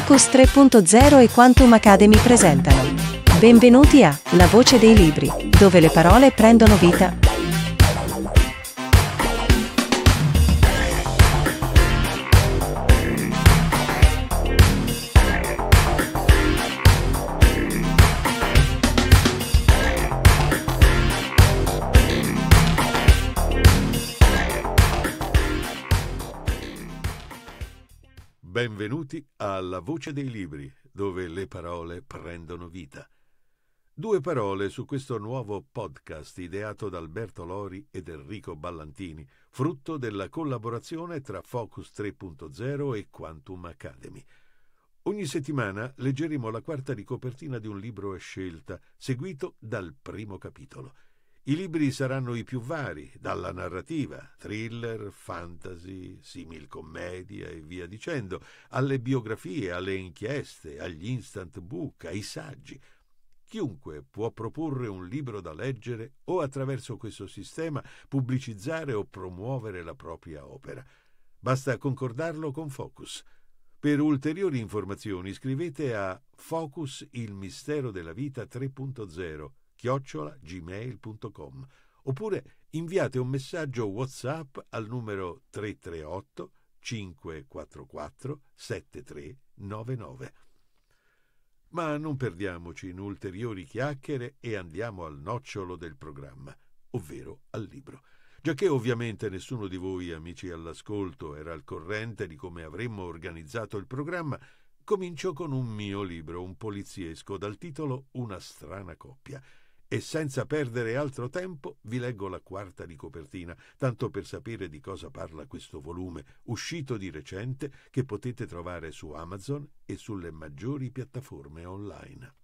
Focus 3.0 e Quantum Academy presentano. Benvenuti a La voce dei libri, dove le parole prendono vita Benvenuti alla Voce dei Libri, dove le parole prendono vita. Due parole su questo nuovo podcast ideato da Alberto Lori ed Enrico Ballantini, frutto della collaborazione tra Focus 3.0 e Quantum Academy. Ogni settimana leggeremo la quarta ricopertina di un libro a scelta, seguito dal primo capitolo. I libri saranno i più vari, dalla narrativa, thriller, fantasy, simil commedia e via dicendo, alle biografie, alle inchieste, agli instant book, ai saggi. Chiunque può proporre un libro da leggere o attraverso questo sistema pubblicizzare o promuovere la propria opera. Basta concordarlo con Focus. Per ulteriori informazioni scrivete a Focus il mistero della vita 3.0 chiocciolagmail.com oppure inviate un messaggio WhatsApp al numero 338 544 7399. Ma non perdiamoci in ulteriori chiacchiere e andiamo al nocciolo del programma, ovvero al libro. Giacché ovviamente nessuno di voi, amici all'ascolto, era al corrente di come avremmo organizzato il programma, comincio con un mio libro, un poliziesco, dal titolo Una strana coppia, e senza perdere altro tempo vi leggo la quarta di copertina, tanto per sapere di cosa parla questo volume, uscito di recente, che potete trovare su Amazon e sulle maggiori piattaforme online.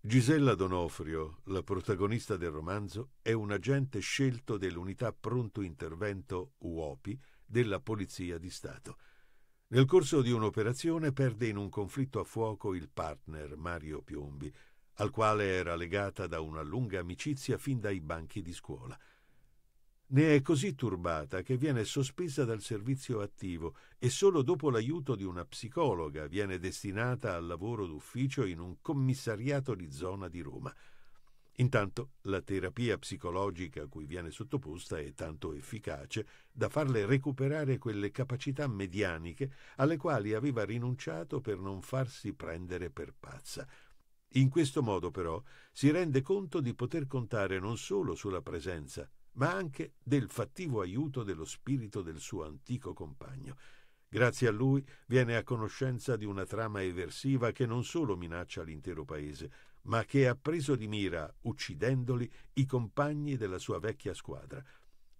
Gisella Donofrio, la protagonista del romanzo, è un agente scelto dell'unità pronto intervento UOPI della Polizia di Stato. Nel corso di un'operazione perde in un conflitto a fuoco il partner Mario Piombi, al quale era legata da una lunga amicizia fin dai banchi di scuola. Ne è così turbata che viene sospesa dal servizio attivo e solo dopo l'aiuto di una psicologa viene destinata al lavoro d'ufficio in un commissariato di zona di Roma. Intanto la terapia psicologica a cui viene sottoposta è tanto efficace da farle recuperare quelle capacità medianiche alle quali aveva rinunciato per non farsi prendere per pazza. In questo modo però si rende conto di poter contare non solo sulla presenza, ma anche del fattivo aiuto dello spirito del suo antico compagno. Grazie a lui viene a conoscenza di una trama eversiva che non solo minaccia l'intero paese, ma che ha preso di mira, uccidendoli, i compagni della sua vecchia squadra,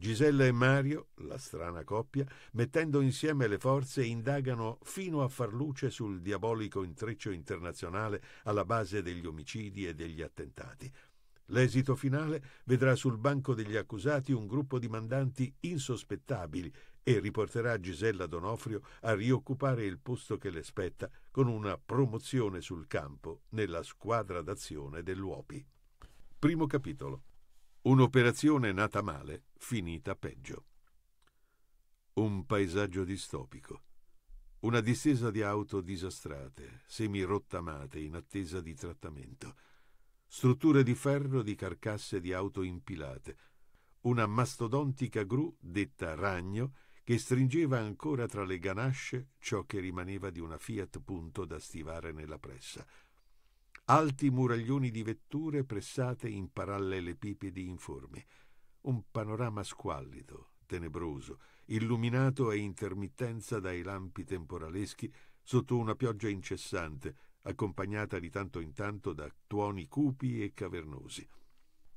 Gisella e Mario, la strana coppia, mettendo insieme le forze, indagano fino a far luce sul diabolico intreccio internazionale alla base degli omicidi e degli attentati. L'esito finale vedrà sul banco degli accusati un gruppo di mandanti insospettabili e riporterà Gisella Donofrio a rioccupare il posto che le spetta con una promozione sul campo nella squadra d'azione dell'UOPI. Primo capitolo. Un'operazione nata male, finita peggio. Un paesaggio distopico. Una distesa di auto disastrate, semirottamate in attesa di trattamento. Strutture di ferro di carcasse di auto impilate. Una mastodontica gru, detta ragno, che stringeva ancora tra le ganasce ciò che rimaneva di una Fiat punto da stivare nella pressa alti muraglioni di vetture pressate in parallelepipedi informi, un panorama squallido, tenebroso, illuminato a intermittenza dai lampi temporaleschi sotto una pioggia incessante, accompagnata di tanto in tanto da tuoni cupi e cavernosi.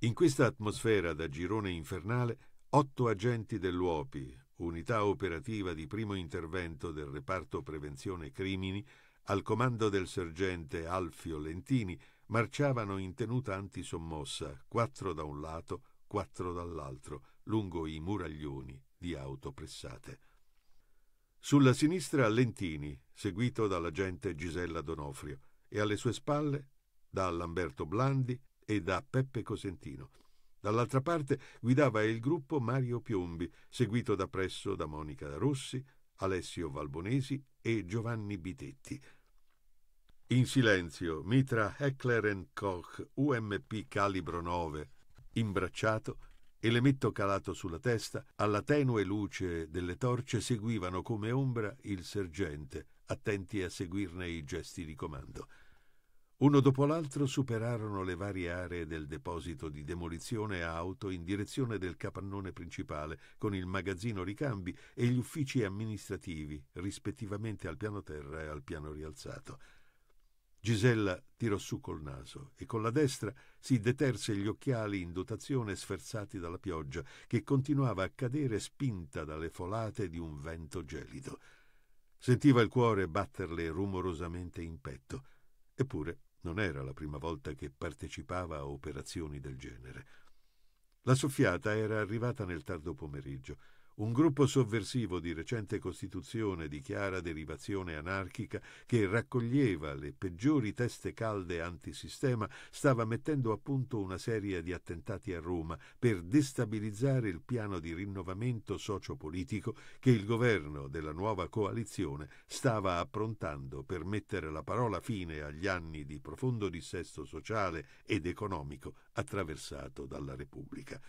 In questa atmosfera da girone infernale, otto agenti dell'UOPI, unità operativa di primo intervento del reparto prevenzione crimini, al comando del sergente Alfio Lentini marciavano in tenuta antisommossa, quattro da un lato, quattro dall'altro, lungo i muraglioni di auto pressate. Sulla sinistra Lentini, seguito dall'agente Gisella Donofrio, e alle sue spalle da Lamberto Blandi e da Peppe Cosentino. Dall'altra parte guidava il gruppo Mario Piombi, seguito da presso da Monica Rossi, Alessio Valbonesi e Giovanni Bitetti. In silenzio, mitra Heckler Koch UMP calibro 9, imbracciato, elemento calato sulla testa, alla tenue luce delle torce seguivano come ombra il sergente, attenti a seguirne i gesti di comando. Uno dopo l'altro superarono le varie aree del deposito di demolizione auto in direzione del capannone principale, con il magazzino ricambi e gli uffici amministrativi, rispettivamente al piano terra e al piano rialzato. Gisella tirò su col naso e con la destra si deterse gli occhiali in dotazione sferzati dalla pioggia, che continuava a cadere spinta dalle folate di un vento gelido. Sentiva il cuore batterle rumorosamente in petto. Eppure non era la prima volta che partecipava a operazioni del genere. La soffiata era arrivata nel tardo pomeriggio, un gruppo sovversivo di recente costituzione di chiara derivazione anarchica che raccoglieva le peggiori teste calde antisistema stava mettendo a punto una serie di attentati a Roma per destabilizzare il piano di rinnovamento sociopolitico che il governo della nuova coalizione stava approntando per mettere la parola fine agli anni di profondo dissesto sociale ed economico attraversato dalla Repubblica.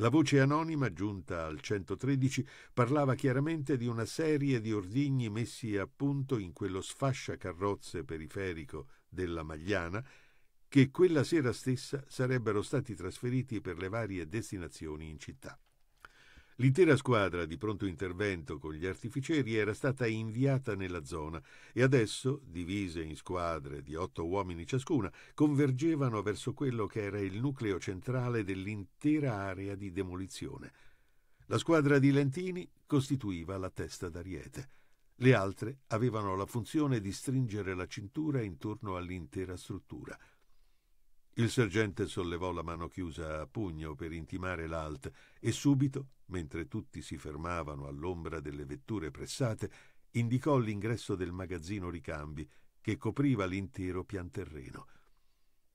La voce anonima, giunta al 113, parlava chiaramente di una serie di ordigni messi a punto in quello sfascia carrozze periferico della Magliana, che quella sera stessa sarebbero stati trasferiti per le varie destinazioni in città. L'intera squadra di pronto intervento con gli artificieri era stata inviata nella zona e adesso, divise in squadre di otto uomini ciascuna, convergevano verso quello che era il nucleo centrale dell'intera area di demolizione. La squadra di Lentini costituiva la testa d'ariete. Le altre avevano la funzione di stringere la cintura intorno all'intera struttura. Il sergente sollevò la mano chiusa a pugno per intimare l'alt e subito, mentre tutti si fermavano all'ombra delle vetture pressate, indicò l'ingresso del magazzino ricambi che copriva l'intero pianterreno.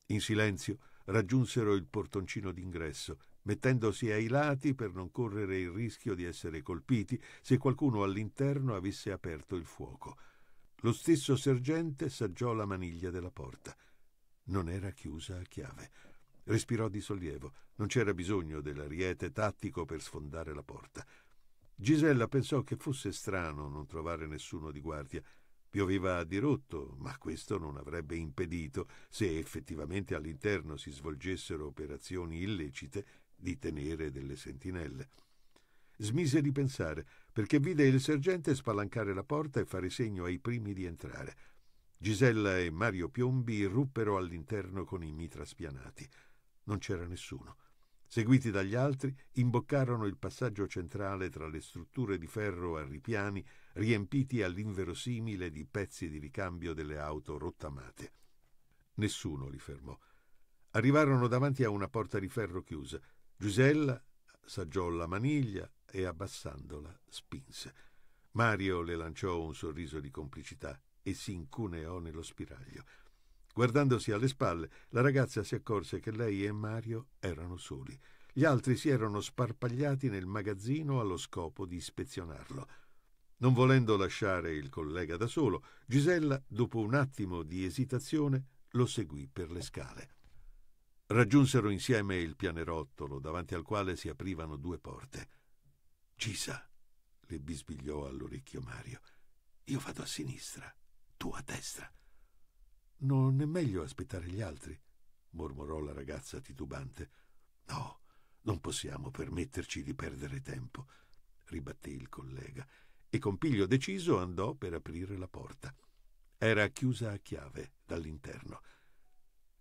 In silenzio raggiunsero il portoncino d'ingresso, mettendosi ai lati per non correre il rischio di essere colpiti se qualcuno all'interno avesse aperto il fuoco. Lo stesso sergente saggiò la maniglia della porta. Non era chiusa a chiave. Respirò di sollievo. Non c'era bisogno dell'ariete tattico per sfondare la porta. Gisella pensò che fosse strano non trovare nessuno di guardia. Pioveva a dirotto, ma questo non avrebbe impedito, se effettivamente all'interno si svolgessero operazioni illecite, di tenere delle sentinelle. Smise di pensare, perché vide il sergente spalancare la porta e fare segno ai primi di entrare. Gisella e Mario Piombi irruppero all'interno con i mitra spianati. Non c'era nessuno. Seguiti dagli altri, imboccarono il passaggio centrale tra le strutture di ferro a ripiani, riempiti all'inverosimile di pezzi di ricambio delle auto rottamate. Nessuno li fermò. Arrivarono davanti a una porta di ferro chiusa. Gisella saggiò la maniglia e abbassandola spinse. Mario le lanciò un sorriso di complicità e si incuneò nello spiraglio. Guardandosi alle spalle, la ragazza si accorse che lei e Mario erano soli. Gli altri si erano sparpagliati nel magazzino allo scopo di ispezionarlo. Non volendo lasciare il collega da solo, Gisella, dopo un attimo di esitazione, lo seguì per le scale. Raggiunsero insieme il pianerottolo, davanti al quale si aprivano due porte. Gisa, le bisbigliò all'orecchio Mario, io vado a sinistra tua testa. Non è meglio aspettare gli altri? mormorò la ragazza titubante. No, non possiamo permetterci di perdere tempo, ribatté il collega, e con piglio deciso andò per aprire la porta. Era chiusa a chiave dall'interno.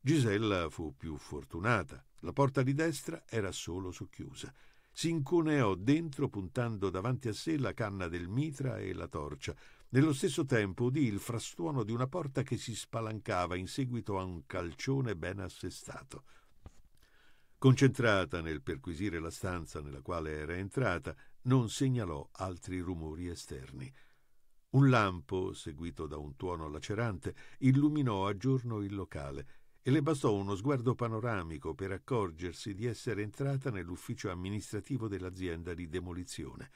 Gisella fu più fortunata. La porta di destra era solo socchiusa. Si incuneò dentro puntando davanti a sé la canna del mitra e la torcia nello stesso tempo udì il frastuono di una porta che si spalancava in seguito a un calcione ben assestato. Concentrata nel perquisire la stanza nella quale era entrata, non segnalò altri rumori esterni. Un lampo, seguito da un tuono lacerante, illuminò a giorno il locale e le bastò uno sguardo panoramico per accorgersi di essere entrata nell'ufficio amministrativo dell'azienda di demolizione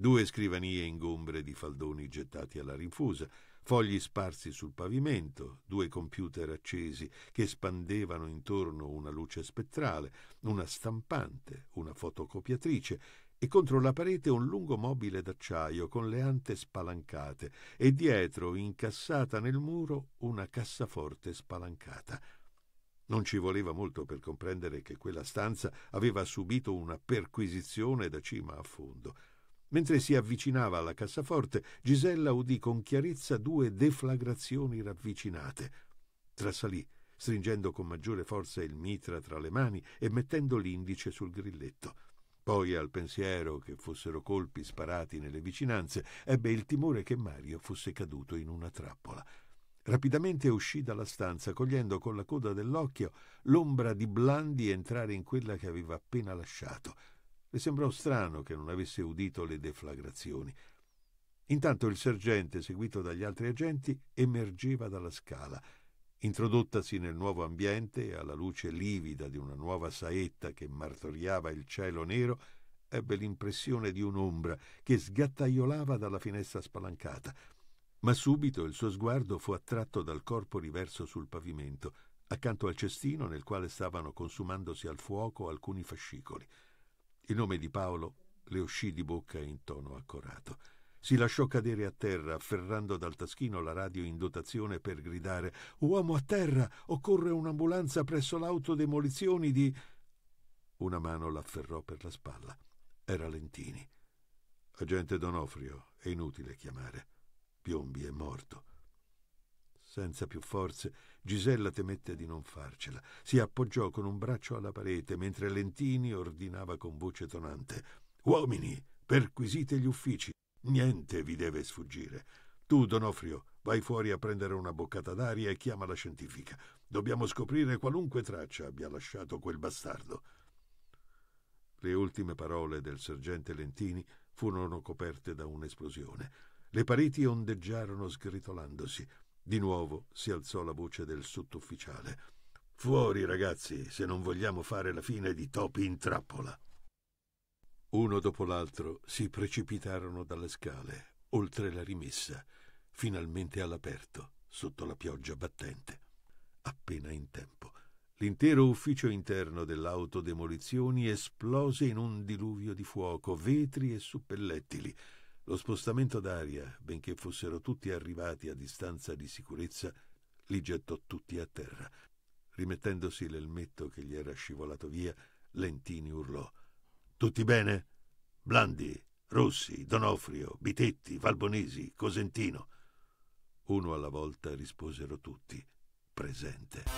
due scrivanie ingombre di faldoni gettati alla rinfusa, fogli sparsi sul pavimento, due computer accesi che spandevano intorno una luce spettrale, una stampante, una fotocopiatrice e contro la parete un lungo mobile d'acciaio con le ante spalancate e dietro, incassata nel muro, una cassaforte spalancata. Non ci voleva molto per comprendere che quella stanza aveva subito una perquisizione da cima a fondo. Mentre si avvicinava alla cassaforte, Gisella udì con chiarezza due deflagrazioni ravvicinate. Trasalì, stringendo con maggiore forza il mitra tra le mani e mettendo l'indice sul grilletto. Poi, al pensiero che fossero colpi sparati nelle vicinanze, ebbe il timore che Mario fosse caduto in una trappola. Rapidamente uscì dalla stanza, cogliendo con la coda dell'occhio l'ombra di Blandi entrare in quella che aveva appena lasciato. Le sembrò strano che non avesse udito le deflagrazioni. Intanto il sergente, seguito dagli altri agenti, emergeva dalla scala. Introdottasi nel nuovo ambiente, alla luce livida di una nuova saetta che martoriava il cielo nero, ebbe l'impressione di un'ombra che sgattaiolava dalla finestra spalancata. Ma subito il suo sguardo fu attratto dal corpo riverso sul pavimento, accanto al cestino nel quale stavano consumandosi al fuoco alcuni fascicoli. Il nome di Paolo le uscì di bocca in tono accorato. Si lasciò cadere a terra, afferrando dal taschino la radio in dotazione per gridare Uomo a terra! Occorre un'ambulanza presso l'autodemolizioni di... Una mano l'afferrò per la spalla. Era Lentini. Agente Donofrio, è inutile chiamare. Piombi è morto. Senza più forze, Gisella temette di non farcela. Si appoggiò con un braccio alla parete mentre Lentini ordinava con voce tonante: Uomini, perquisite gli uffici. Niente vi deve sfuggire. Tu, Donofrio, vai fuori a prendere una boccata d'aria e chiama la scientifica. Dobbiamo scoprire qualunque traccia abbia lasciato quel bastardo. Le ultime parole del sergente Lentini furono coperte da un'esplosione. Le pareti ondeggiarono sgritolandosi. Di nuovo si alzò la voce del sottufficiale. Fuori, ragazzi, se non vogliamo fare la fine di topi in trappola. Uno dopo l'altro si precipitarono dalle scale, oltre la rimessa, finalmente all'aperto, sotto la pioggia battente. Appena in tempo, l'intero ufficio interno dell'autodemolizioni esplose in un diluvio di fuoco, vetri e suppellettili, lo spostamento d'aria, benché fossero tutti arrivati a distanza di sicurezza, li gettò tutti a terra. Rimettendosi l'elmetto che gli era scivolato via, Lentini urlò: Tutti bene? Blandi, Rossi, Donofrio, Bitetti, Valbonesi, Cosentino. Uno alla volta risposero tutti: Presente.